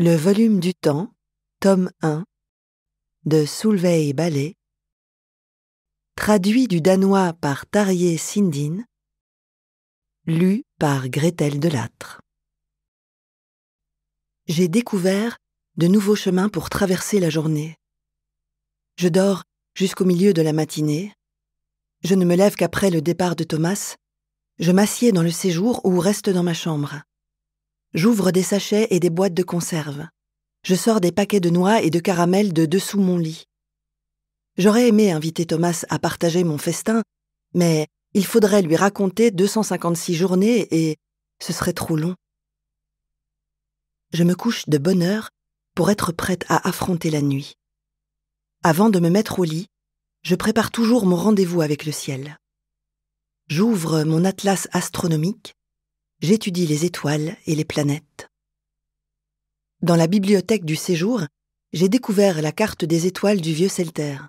Le volume du temps, tome 1, de Soulvey Ballet, traduit du danois par Tarier Sindin, lu par Gretel Delâtre. J'ai découvert de nouveaux chemins pour traverser la journée. Je dors jusqu'au milieu de la matinée. Je ne me lève qu'après le départ de Thomas. Je m'assieds dans le séjour ou reste dans ma chambre. J'ouvre des sachets et des boîtes de conserve. Je sors des paquets de noix et de caramel de dessous mon lit. J'aurais aimé inviter Thomas à partager mon festin, mais il faudrait lui raconter 256 journées et ce serait trop long. Je me couche de bonne heure pour être prête à affronter la nuit. Avant de me mettre au lit, je prépare toujours mon rendez-vous avec le ciel. J'ouvre mon atlas astronomique, j'étudie les étoiles et les planètes. Dans la bibliothèque du séjour, j'ai découvert la carte des étoiles du vieux Celtaire.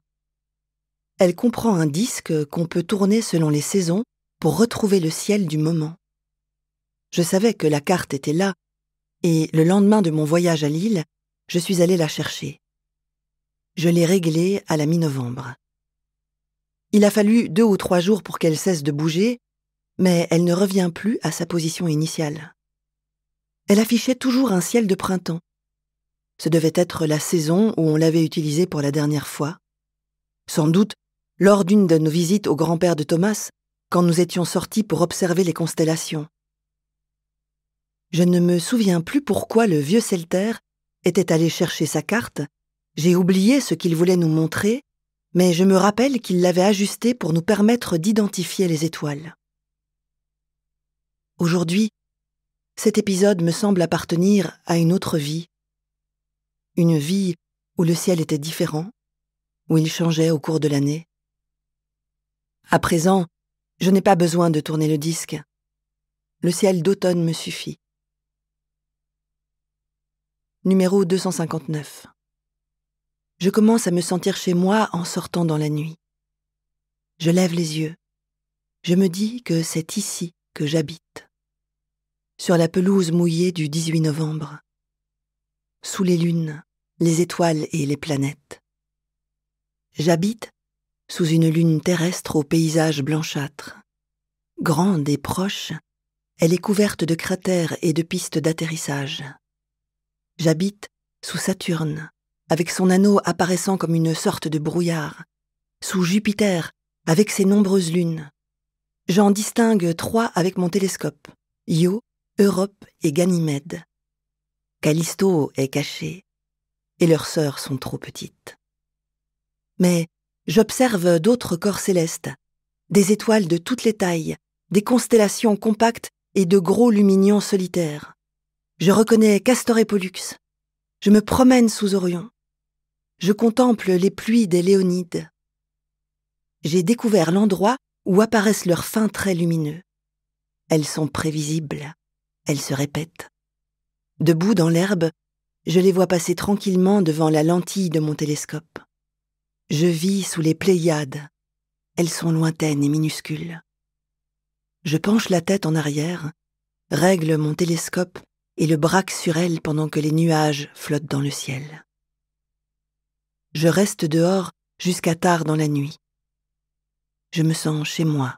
Elle comprend un disque qu'on peut tourner selon les saisons pour retrouver le ciel du moment. Je savais que la carte était là, et le lendemain de mon voyage à Lille, je suis allée la chercher. Je l'ai réglée à la mi-novembre. Il a fallu deux ou trois jours pour qu'elle cesse de bouger, mais elle ne revient plus à sa position initiale. Elle affichait toujours un ciel de printemps. Ce devait être la saison où on l'avait utilisée pour la dernière fois. Sans doute, lors d'une de nos visites au grand-père de Thomas, quand nous étions sortis pour observer les constellations. Je ne me souviens plus pourquoi le vieux Selter était allé chercher sa carte, j'ai oublié ce qu'il voulait nous montrer, mais je me rappelle qu'il l'avait ajustée pour nous permettre d'identifier les étoiles. Aujourd'hui, cet épisode me semble appartenir à une autre vie. Une vie où le ciel était différent, où il changeait au cours de l'année. À présent, je n'ai pas besoin de tourner le disque. Le ciel d'automne me suffit. Numéro 259. Je commence à me sentir chez moi en sortant dans la nuit. Je lève les yeux. Je me dis que c'est ici que j'habite sur la pelouse mouillée du 18 novembre, sous les lunes, les étoiles et les planètes. J'habite sous une lune terrestre au paysage blanchâtre. Grande et proche, elle est couverte de cratères et de pistes d'atterrissage. J'habite sous Saturne, avec son anneau apparaissant comme une sorte de brouillard, sous Jupiter, avec ses nombreuses lunes. J'en distingue trois avec mon télescope, Io, Europe et Ganymède. Callisto est caché, et leurs sœurs sont trop petites. Mais j'observe d'autres corps célestes, des étoiles de toutes les tailles, des constellations compactes et de gros lumignons solitaires. Je reconnais Castor et Pollux. Je me promène sous Orion. Je contemple les pluies des Léonides. J'ai découvert l'endroit où apparaissent leurs fins traits lumineux. Elles sont prévisibles elles se répètent. Debout dans l'herbe, je les vois passer tranquillement devant la lentille de mon télescope. Je vis sous les Pléiades. Elles sont lointaines et minuscules. Je penche la tête en arrière, règle mon télescope et le braque sur elles pendant que les nuages flottent dans le ciel. Je reste dehors jusqu'à tard dans la nuit. Je me sens chez moi.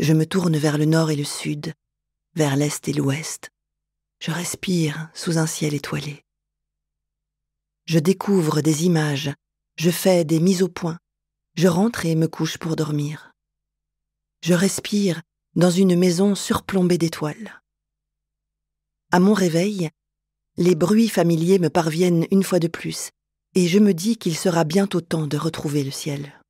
Je me tourne vers le nord et le sud, vers l'est et l'ouest. Je respire sous un ciel étoilé. Je découvre des images, je fais des mises au point, je rentre et me couche pour dormir. Je respire dans une maison surplombée d'étoiles. À mon réveil, les bruits familiers me parviennent une fois de plus, et je me dis qu'il sera bientôt temps de retrouver le ciel.